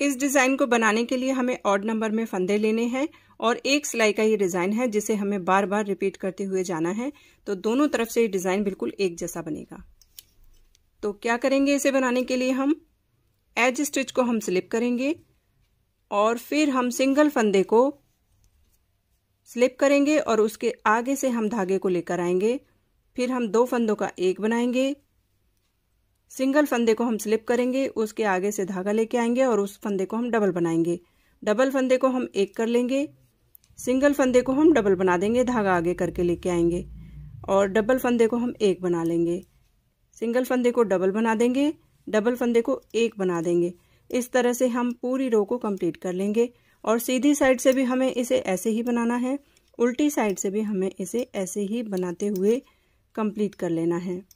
इस डिज़ाइन को बनाने के लिए हमें ऑड नंबर में फंदे लेने हैं और एक सिलाई का ये डिज़ाइन है जिसे हमें बार बार रिपीट करते हुए जाना है तो दोनों तरफ से ये डिज़ाइन बिल्कुल एक जैसा बनेगा तो क्या करेंगे इसे बनाने के लिए हम एज स्टिच को हम स्लिप करेंगे और फिर हम सिंगल फंदे को स्लिप करेंगे और उसके आगे से हम धागे को लेकर आएंगे फिर हम दो फंदों का एक बनाएंगे सिंगल फंदे को हम स्लिप करेंगे उसके आगे से धागा लेके आएंगे और उस फंदे को हम डबल बनाएंगे डबल फंदे को हम एक कर लेंगे सिंगल फंदे को हम डबल बना देंगे धागा आगे करके लेके आएंगे और डबल फंदे को हम एक बना लेंगे सिंगल फंदे को डबल बना देंगे डबल फंदे को एक बना देंगे इस तरह से हम पूरी रो को कंप्लीट कर लेंगे और सीधी साइड से भी हमें इसे ऐसे ही बनाना है उल्टी साइड से भी हमें इसे ऐसे ही बनाते हुए कंप्लीट कर लेना है